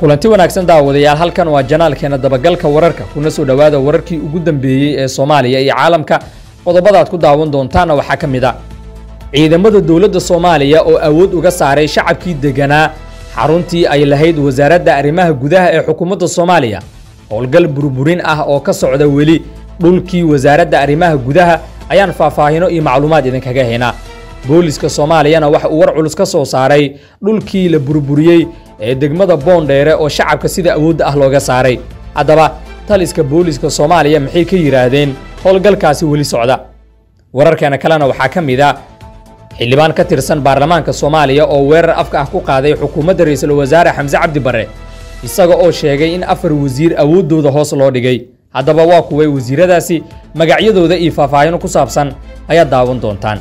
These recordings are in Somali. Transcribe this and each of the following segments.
kulanti wanaagsan daawadayaal halkan waa janaalkeena dabagalka wararka kuna soo dhowaada wararkii ugu dambeeyey ee soomaaliya iyo caalamka qodobadaad ku daawan doontaanna waxaa ka mid a ciidamada dowladda soomaaliya oo awood uga saaray shacabkii degganaa xaruntii ay lahayd wasaaradda arrimaha gudaha ee xukuumadda soomaaliya howlgal burburin ah oo ka socda weli dhulkii wasaaradda arrimaha gudaha ayaan faahfaahino iyo macluumaad idinkaga haynaa booliska soomaaliyana waxa uu war culus ka soo saaray dhulkii la burburiyey ee degmada boondheere oo shacabka sida awoodda ah looga saaray haddaba taliska booliiska soomaaliya maxay ka yidhaahdeen howlgalkaasi weli socda wararkeena kalena waxaa ka mid a ah xildhibaan ka tirsan baarlamaanka soomaaliya oo weerar afka ah ku qaaday xukuumadda ra'iisul wasaare xamse cabdi barre isaga oo sheegay in afar wasiir awooddooda hoos loo dhigay haddaba waa kuway wasiiradaasi magacyadooda iyo faahfaahino ku saabsan ayaad daawan doontaan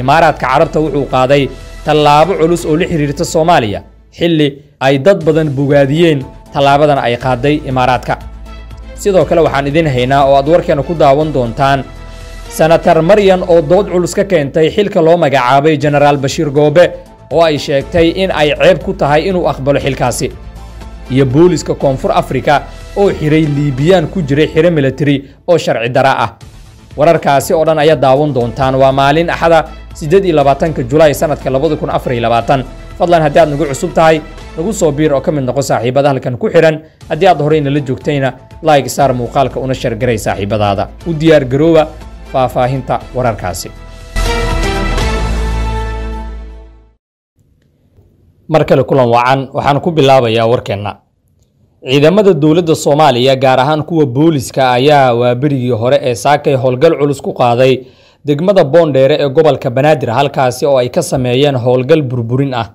imaaraadka carabta wuxuu qaaday tallaabo culus oo la xidhiirta soomaaliya xilli ay dad badan bogaadiyeen tallaabadan ay qaaday imaaraadka sidoo kale waxaan idin haynaa oo aad warkeena ku daawan doontaan senatar maryan oo dood culus ka keentay xilka loo magacaabay jenaraal bashiir goobe oo ay sheegtay in ay ceeb ku tahay inuu aqbalo xilkaasi iyo booliiska koonfur afrika oo xidhay liibiyaan ku jiray xidho milatari oo sharci daraa ah wararkaasi oo dhan ayaa daawan doontaan waa maalin axada siddeed iyo labaatanka julaay sannadka labada kun afar iyo labaatan fadlan haddii aad nagu cusub tahay nagu soo biir oo ka mid noqo saaxiibada halkan ku xidhan haddii aad horey nala joogtayna laayg saar muuqaalka una shargaray saaxiibadaada u diyaargarooba faahfaahinta wararkaasi mar kale kulan wacan waxaan ku bilaabayaa warkeenna ciidamada dowladda soomaaliya gaar ahaan kuwa booliska ayaa waaberigii hore ee saakay howlgal culus ku qaaday degmada boondheere ee gobolka banaadir halkaasi oo ay ka sameeyeen howlgal burburin ah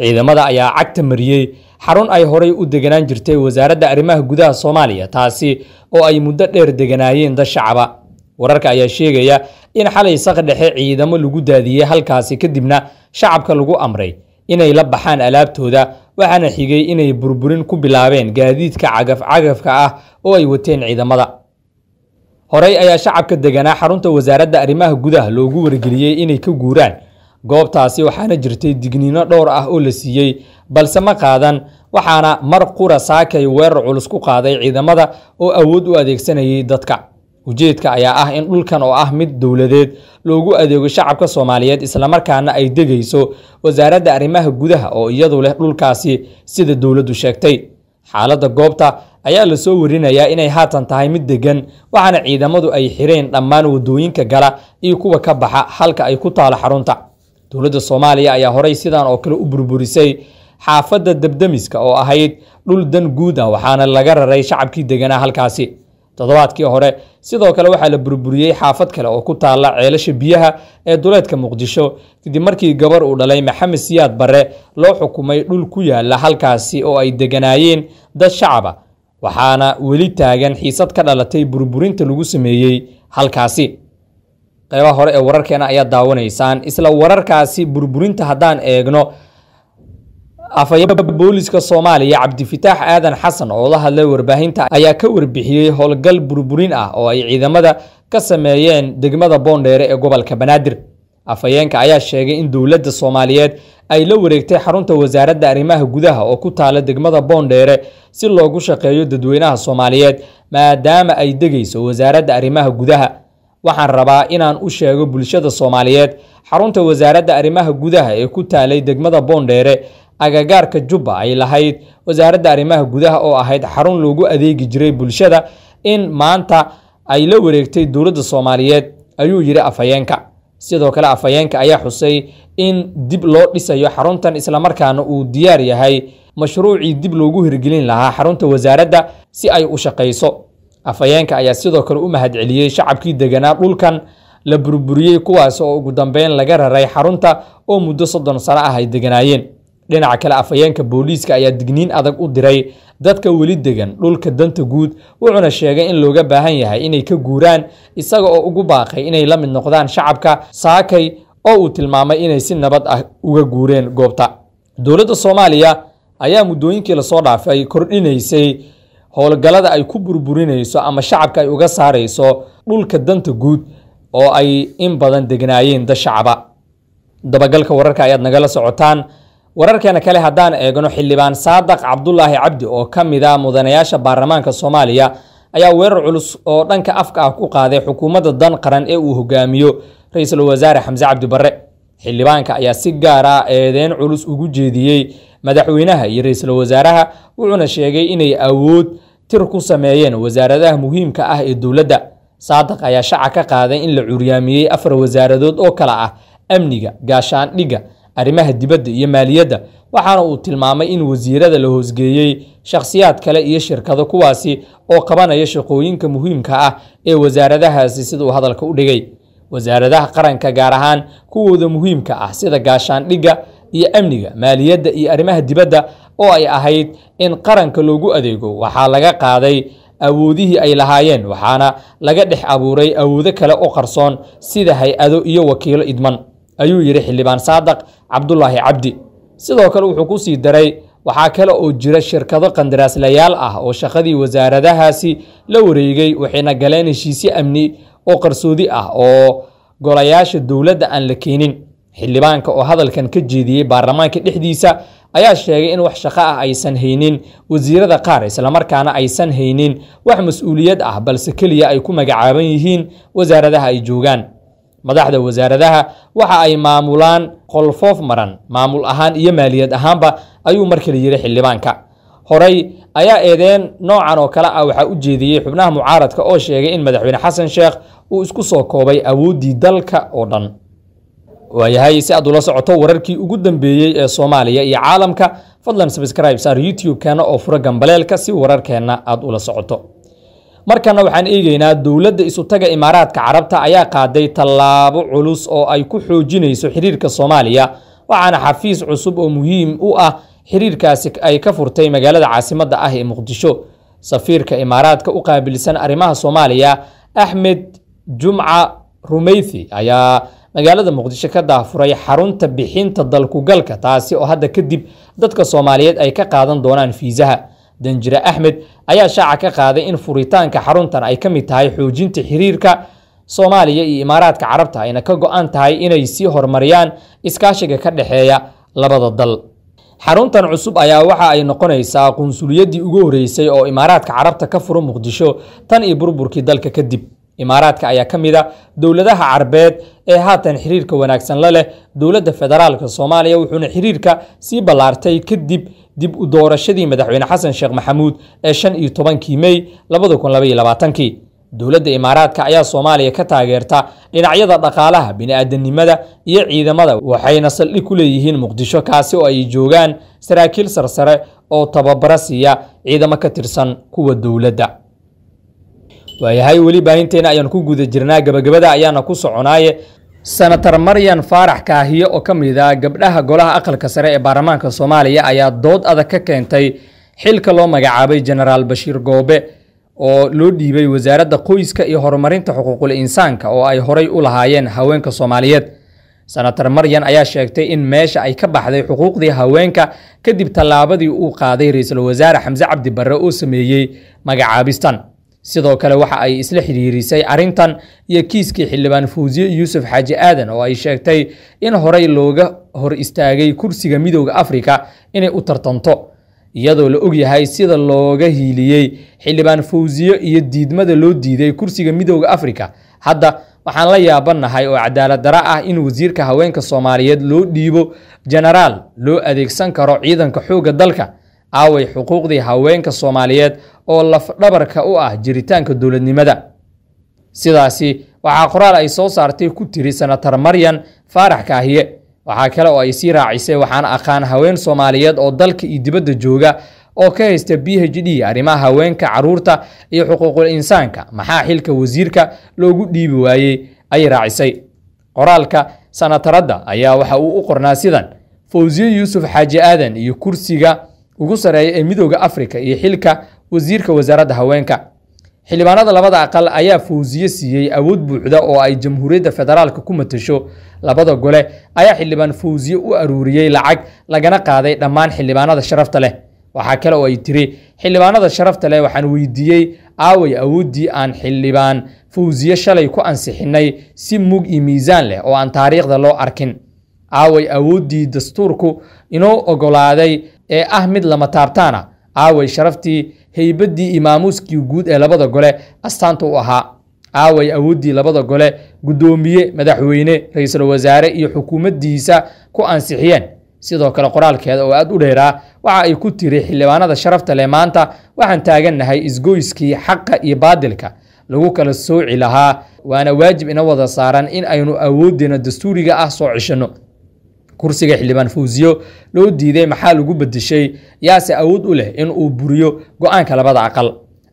ciidamada ayaa cagta mariyey xarun ay horay u deganaan jirtay wasaaradda arrimaha gudaha soomaaliya taasi oo ay muddo dheer deganaayeen dashacaba wararka ayaa sheegaya in xalay saq dhexe ciidamo lagu daadiyey halkaasi kadibna shacabka lagu amray inay la baxaan alaabtooda waxaana xigay inay burburin ku bilaabeen gaadiidka cagafcagafka ah oo ay wateen ciidamada horey ayaa shacabka deganaa xarunta wasaaradda arrimaha gudaha loogu wargeliyey inay ka guuraan goobtaasi waxaana jirtay digniino dhowr ah oo la siiyey balse ma qaadan waxaana mar qura saakay weerar culus ku qaaday ciidamada oo awood u adeegsanayay dadka ujeedka ayaa ah in dhulkan oo ah mid dowladeed loogu adeego shacabka soomaaliyeed islamarkaana ay degayso wasaaradda arrimaha gudaha oo iyadu leh dhulkaasi sida dowladdu sheegtay xaaladda goobta ayaa lasoo warinayaa inay haatan tahay mid deggan waxaana ciidamadu ay xireen dhammaan wadooyinka gala iyo kuwa ka baxa halka ay ku taalo xarunta dowladda soomaaliya ayaa horay sidan oo kale u burburisay xaafadda debdemiska oo ahayd dhul dan guud ah waxaana laga raray shacabkii deganaa halkaasi toddobaadkii hore sidoo kale waxaa la burburiyey xaafad kale oo ku taala ceelasha biyaha ee duleedka muqdisho kadib markii gabar uu dhalay maxamed siyaad barre loo xukumay dhul ku yaala halkaasi oo ay deganaayeen dad shacaba waxaana weli taagan xiisad ka dhalatay burburinta lagu sameeyey halkaasi qaybaha hore ee wararkeena ayaa daawanaysaan isla wararkaasi burburinta haddaan eegno booliska soomaaliya cabdifitaax aadan xasan oo la hadlay warbaahinta ayaa ka warbixiyey howlgal burburin ah oo ay ciidamada ka sameeyeen degmada boondheere ee gobolka banaadir afhayeenka ayaa sheegay in dowladda soomaaliyeed ay la wareegtay xarunta wasaaradda arrimaha gudaha oo ku taala degmada boondheere si loogu shaqeeyo dadweynaha soomaaliyeed maadaama ay degayso wasaaradda arrimaha gudaha waxaan rabaa inaan u sheego bulshada soomaaliyeed xarunta wasaaradda arrimaha gudaha ee ku taalay degmada boondheere agagaarka jubba ay lahayd wasaaradda arrimaha gudaha oo ahayd xarun loogu adeegi jiray bulshada in maanta ay la wareegtay dowladda soomaaliyeed ayuu yidhi afhayeenka sidoo kale afhayeenka ayaa xusay in dib loo dhisayo xaruntan islamarkaana uu diyaar yahay mashruucii dib loogu hirgelin lahaa xarunta wasaaradda si ay u shaqayso afhayeenka ayaa sidoo kale u mahadceliyey shacabkii deganaa dhulkan la burburiyey kuwaas oo ugu dambeyn laga raray xarunta oo muddo soddon sano ah ay deganaayeen dhinaca kale afhayeenka booliiska ayaa digniin adag u diray dadka weli degan dhulka danta guud wuxuuna sheegay in looga baahan yahay inay ka guuraan isaga oo ugu baaqay inay la mid noqdaan shacabka saakay oo uu tilmaamay inay si nabad ah uga guureen goobta dowladda soomaaliya ayaa muddooyinkii lasoo dhaafay kordhinaysay howlgallada ay ku burburinayso ama shacabka ay uga saarayso dhulka danta guud oo ay in badan degnaayeen da shacaba dabagalka wararka ayaad nagala socotaan wararkeena kale haddaan eegno xildhibaan saadaq cabdulaahi cabdi oo ka mid a ah mudanayaasha baarlamaanka soomaaliya ayaa weerar culus oo dhanka afka ah ku qaaday xukuumadda dan qaran ee uu hogaamiyo ra-iisul wasaare xamse cabdi barre xildhibaanka ayaa si gaara ah eedeen culus ugu jeediyey madaxweynaha iyo ra-iisul wasaaraha wuxuuna sheegay inay awood tir ku sameeyeen wasaaradaha muhiimka ah ee dowladda saadaq ayaa shaca ka qaaday in la curyaamiyey afar wasaaradood oo kale ah amniga gaashaandhigga arrimaha dibadda iyo maaliyadda waxaana uu tilmaamay in wasiirada la hoosgeeyey shakhsiyaad kale iyo shirkado kuwaasi oo qabanaya shaqooyinka muhiimka ah ee wasaaradahaasi siduu hadalka u dhigay wasaaradaha qaranka gaar ahaan kuwooda muhiimka ah sida gaashaandhigga iyo amniga maaliyadda iyo arrimaha dibadda oo ay ahayd in qaranka loogu adeego waxaa laga qaaday awoodihii ay lahaayeen waxaana laga dhex abuuray awoodo kale oo qarsoon sida hay-ado iyo wakiilo idman ayuu yidhi xildhibaan saadaq cabdulaahi cabdi sidoo kale wuxuu ku sii daray waxaa kale oo jira shirkado qandaraaslayaal ah oo shaqadii wasaaradahaasi la wareegay waxayna galeen heshiisyo amni oo qarsoodi ah oo golayaasha dowladda aan la keenin xildhibaanka oo hadalkan ka jeediyey baarlamaanka dhexdiisa ayaa sheegay in wax shaqo ah aysan haynin wasiirada qaar islamarkaana aysan haynin wax mas-uuliyad ah balse keliya ay ku magacaaban yihiin wasaaradaha ay joogaan madaxda wasaaradaha waxa ay maamulaan qolfoof maran maamul ahaan iyo maaliyad ahaanba ayuu mar yidhi xildhibaanka horay ayaa eedeen noocan oo kale ah waxaa u jeediyey xubnaha mucaaradka oo sheegay in madaxweyne xasan sheekh uu isku soo koobay awooddii dalka oo dhan waayahay si aad ula socoto wararkii ugu dambeeyey ee soomaaliya iyo caalamka fadlan sabscribe saar youtube-keena oo fura gambaleelka si wararkeenna aad ula socoto markana waxaan eegeynaa dowladda isutaga imaaraadka carabta ayaa qaaday tallaabo culus oo ay ku xoojinayso xiriirka soomaaliya waxaana xafiis cusub oo muhiim u ah xiriirkaasi ay ka furtay magaalada caasimadda ah ee muqdisho safiirka imaaraadka u qaabilsan arrimaha soomaaliya axmed jumca rumaythi ayaa magaalada muqdisho ka daafuray xarunta bixinta dalkugalka taasi oo hadda kadib dadka soomaaliyeed ay ka qaadan doonaan fiisaha danjire axmed ayaa shaaca ka qaaday in furitaanka xaruntan ay ka mid tahay xoojinta xiriirka soomaaliya iyo imaaraadka carabta ayna ka go-an tahay inay sii horumariyaan iskaashiga ka dhexeeya labada dal xaruntan cusub ayaa waxa ay noqonaysaa qunsuliyaddii ugu horreysay oo imaaraadka carabta ka furo muqdisho tan iyo burburkii dalka kadib imaaraadka ayaa ka mid a ah dowladaha carbeed ee haatan xiriirka wanaagsan la leh dowladda federaalka soomaaliya wuxuuna xiriirka sii ballaartay kadib dib u doorashadii madaxweyne xasan sheekh maxamuud ee shan iyo tobankii mey labadakunlabayoabaatankii dowladda imaaraadka ayaa soomaaliya ka taageerta dhinacyada dhaqaalaha bini'aadanimada iyo ciidamada waxayna saldhig ku leeyihiin muqdisho kaasi oo ay joogaan saraakiil sarsare oo tababara siiya ciidamo ka tirsan kuwa dowladda waayahay weli baahinteena ayaan ku guda jirnaa gabagabada ayaana ku soconaaye senator maryan faarax kaahiye oo ka mid ah gabdhaha golaha aqalka sare ee baarlamaanka soomaaliya ayaa dood adag ka keentay xilka loo magacaabay genaraal bashiir goobe oo loo dhiibay wasaaradda qoyska iyo horumarinta xuquuqul insaanka oo ay horay u lahaayeen haweenka soomaaliyeed senator maryan ayaa sheegtay in meesha ay ka baxday xuquuqdii haweenka kadib tallaabadii uu qaaday ra-iisul wasaare xamse cabdi barre oo sameeyey magacaabistan sidoo kale waxa ay isla xidhiirisay arrintan iyo kiiskii xildhibaan fuusiye yuusuf xaaji aadan oo ay sheegtay in horay looga hor istaagay kursiga midooda afrika inay u tartanto iyadoo la og yahay sida looga hiiliyey xildhibaan fuusiye iyo diidmada loo diiday kursiga midooda afrika hadda waxaan la yaabanahay oo cadaalad dara ah in wasiirka haweenka soomaaliyeed loo dhiibo jenaraal loo adeegsan karo ciidanka xoogga dalka aaway xuquuqdii haweenka soomaaliyeed oo lafdhabarka u ah jiritaanka dowladnimada sidaasi waxaa qoraal ay soo saartay ku tiri senatar maryan faarax kaahiye waxaa kale oo ay sii raacisay waxaan aqaan haween soomaaliyeed oo dalka iyo dibadda jooga oo ka haysta b h d arrimaha haweenka caruurta iyo xuquuqul insaanka maxaa xilka wasiirka loogu dhiibi waayey ay raacisay qoraalka sanataradda ayaa waxa uu u qornaa sidan fawsiye yuusuf xaaji aadan iyo kursiga ugu sareeya ee midooda afrika iyo xilka wasiirka wasaaradda haweenka xildhibaanada labada aqal ayaa fawsiye siiyey awood buuxda oo ay jamhuuriyadda federaalka ku matasho labada gole ayaa xildhibaan fawsiye u aruuriyey lacag lagana qaaday dhammaan xildhibaanada sharafta leh waxaa kale oo ay tiri xildhibaanada sharafta leh waxaan weydiiyey aaway awooddii aan xildhibaan fawsiye shalay ku ansixinay si mug iyo miisaan leh oo aan taariikhda loo arkin aaway awooddii dastuurku inoo ogolaaday ee ah mid lama taabtaana aaway sharaftii haybadii imaamuuskii guud ee labada gole astaanta u ahaa aaway awooddii labada gole guddoomiye madaxweyne ra-iisul wasaare iyo xukuumaddiisa ku ansixiyeen sidoo kale qoraalkeeda oo aad u dheeraa waxa ay ku tiri xildhibaanada sharafta leh maanta waxaan taagannahay isgoyskii xaqa iyo baadilka lagu kala sooci lahaa waana waajib ina wada saaran in aynu awooddeena dastuuriga ah soo cishanno kursiga xildhibaan fawziyo loo diiday maxaa lagu bedeshay yaase awood u leh in uu buriyo go-aanka labada aqal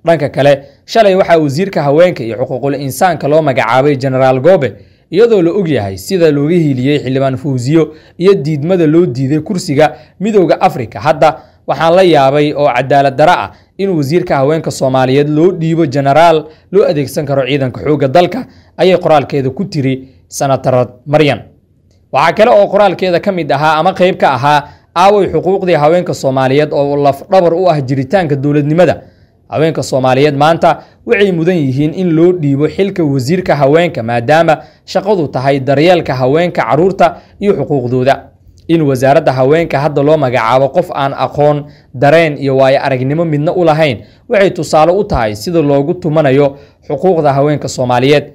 dhanka kale shalay waxaa wasiirka haweenka iyo xuquuqul insaanka loo magacaabay genaraal goobe iyadoo la og yahay sida looga hiiliyey xildhibaan fawziyo iyo diidmada loo diiday kursiga midooda afrika hadda waxaan la yaabay oo cadaalad dara ah in wasiirka haweenka soomaaliyeed loo dhiibo jenaraal loo adeegsan karo ciidanka xoogga dalka ayay qoraalkeeda ku tiri senatarad maryan waxaa kale oo qoraalkeeda ka mid ahaa ama qayb ka ahaa aaway xuquuqdii haweenka soomaaliyeed oo lafdhabar u ah jiritaanka dowladnimada haweenka soomaaliyeed maanta waxay mudan yihiin in loo dhiibo xilka wasiirka haweenka maadaama shaqadu tahay daryeelka haweenka caruurta iyo xuquuqdooda in wasaaradda haweenka hadda loo magacaabo qof aan aqoon dareen iyo waayo aragnimo midna u lahayn waxay tusaale u tahay sida loogu tumanayo xuquuqda haweenka soomaaliyeed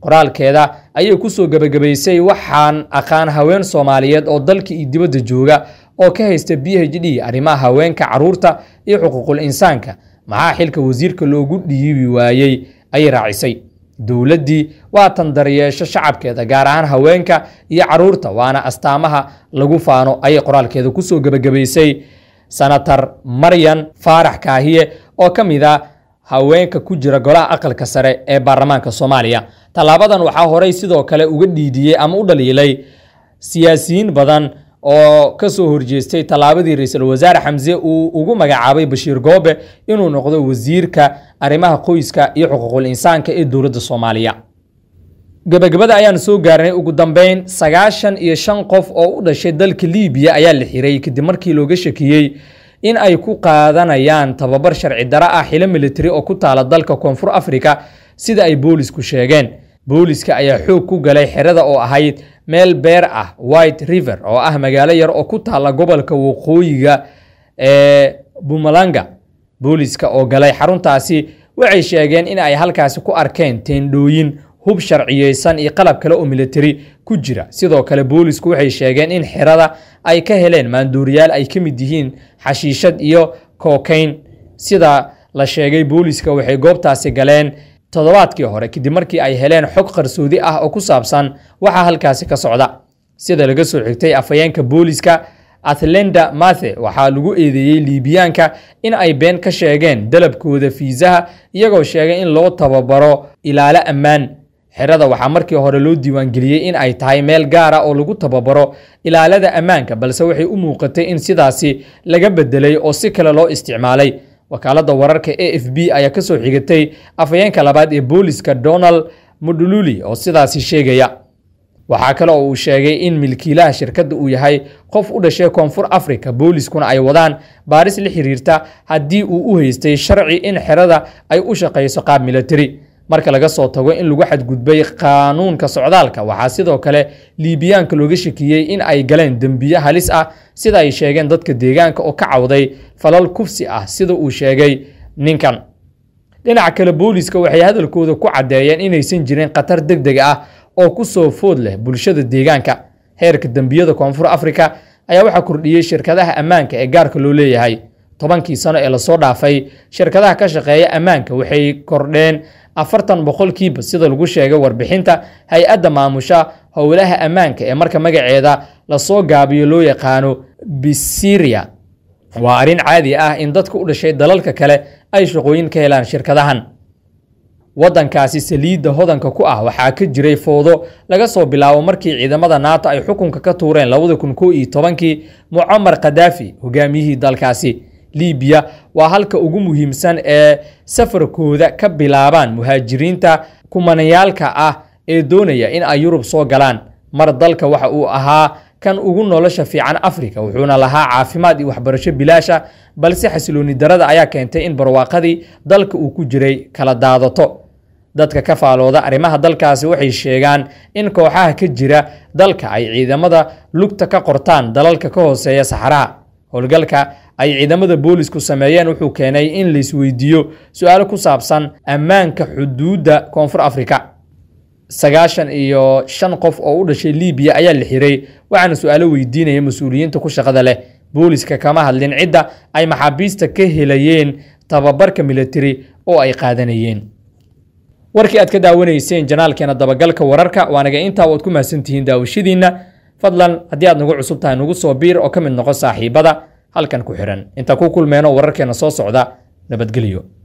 qoraalkeeda ayay ku soo gebagabaysay waxaan aqaan haween soomaaliyeed oo dalka iyo dibadda jooga oo ka haysta b h d arrimaha haweenka caruurta iyo xuquuqul insaanka maxaa xilka wasiirka loogu dhiibi waayey ayay raacisay dowladdii waa tan daryeesho shacabkeeda gaar ahaan haweenka iyo caruurta waana astaamaha lagu faano ayay qoraalkeeda kusoo gebagabaysay sanatar maryan faarax kaahiye oo ka mid a ah haweenka ku jira golaha aqalka sare ee baarlamaanka soomaaliya tallaabadan waxaa horey sidoo kale uga dhiidiyey ama u dhaliilay siyaasiyiin badan oo ka soo horjeestay tallaabadii ra-iisul wasaare xamse uu ugu magacaabay bashiir goobe inuu noqdo wasiirka arrimaha qoyska iyo xuquuqul insaanka ee dowladda soomaaliya gabagabada ayaan soo gaarnay ugu dambeyn sagaashan iyo shan qof oo u dhashay dalka liibiya ayaa la xiray kadib markii looga shakiyey in ay ku qaadanayaan tababar sharci dara ah xilo militari oo ku taala dalka koonfur afrika sida ay boolisku sheegeen booliska ayaa xoog ku galay xerada oo ahayd meel beer ah white river oo ah magaalo yar oo ku taala gobolka waqooyiga ee bumalanga booliska oo galay xaruntaasi waxay sheegeen in ay halkaasi ku arkeen teendhooyin hub sharciyeysan iyo qalab kale oo militari ku jira sidoo kale boolisku waxay sheegeen in xirada ay ka heleen maanduuriyaal ay ka mid yihiin xashiishad iyo kokayn sida la sheegay booliska waxay goobtaasi galeen toddobaadkii hore kadib markii ay heleen xog qarsoodi ah oo ku saabsan waxaa halkaasi ka socda sida laga soo xigtay afhayeenka booliska athlenda mathe waxaa lagu eedeeyey liibiyaanka in ay been ka sheegeen dalabkooda fiisaha iyagoo sheegay in loo tababaro ilaalo ammaan xerada waxaa markii hore loo diiwaangeliyey in ay tahay meel gaara ah oo lagu tababaro ilaalada ammaanka balse waxay u muuqatay in sidaasi laga bedelay oo si kale loo isticmaalay wakaaladda wararka a f b ayaa kasoo xigatay afhayeenka labaad ee booliska donald mudululi oo sidaasi sheegaya waxaa kale oo uu sheegay in milkiilaha shirkadda uu yahay qof u dhashay koonfur afrika booliskuna ay wadaan baaris la xiriirta haddii uu u haystay sharci in xerada ay u shaqayso qaab milatari marka laga soo tago in lagu xadgudbay qaanuunka socdaalka waxaa sidoo kale liibiyaanka looga shakiyey in ay galeen dembiyo halis ah sida ay sheegeen dadka deegaanka oo ka cawday falal kufsi ah sida uu sheegay ninkan dhinaca kale booliiska waxay hadalkooda ku caddeeyeen inaysan jirin khatar deg deg ah oo ku soo food leh bulshada deegaanka heerka dembiyada koonfur afrika ayaa waxaa kordhiyey shirkadaha ammaanka ee gaarka loo leeyahay tobankii sano ee lasoo dhaafay shirkadaha ka shaqeeya ammaanka waxay kordheen afartan boqolkiiba sida lagu sheegay warbixinta hay-adda maamusha howlaha ammaanka ee marka magaceeda lasoo gaabiyo loo yaqaano bisiria waa arrin caadi ah in dadka u dhashay dalalka kale ay shaqooyin ka helaan shirkadahan waddankaasi saliidda hodanka ku ah waxaa ka jiray foodo laga soo bilaabo markii ciidamada naato ay xukunka ka tuureen labada kun koo iyo tobankii mucamar khadaafi hogaamiyihii dalkaasi libiya waa halka ugu muhiimsan ee safarkooda ka bilaabaan muhaajiriinta kumanayaalka ah ee doonaya in ay yurub soo galaan mar dalka waxa uu ahaa kan ugu nolosha fiican afrika wuxuuna lahaa caafimaad iyo waxbarasho bilaasha balse xasilooni darada ayaa keentay in barwaaqadii dalka uu ku jiray kala daadato dadka ka faalooda arrimaha dalkaasi waxay sheegaan in kooxaha ka jira dalka ay ciidamada lugta ka qortaan dalalka ka hooseeya saxaraha howlgalka ay ciidamada booliisku sameeyeen wuxuu keenay in laisweydiiyo su-aalo ku saabsan ammaanka xuduudda koonfur afrika sagaashan iyo shan qof oo u dhashay libiya ayaa la xiray waxaana su-aalo weydiinaya mas-uuliyiinta ku shaqada leh booliska kama hadlin cidda ay maxaabiista ka helayeen tababarka militari oo ay qaadanayeen warkii aad ka daawanayseen janaalkeena dabagalka wararka waanaga intaa waad ku mahadsantihiin daawashadiinna fadlan haddii aad nagu cusub tahay nagu soo biir oo ka mid noqo saaxiibada halkan ku xihan intaan ku kulmeyno wararkeena soo socda nabadgelyo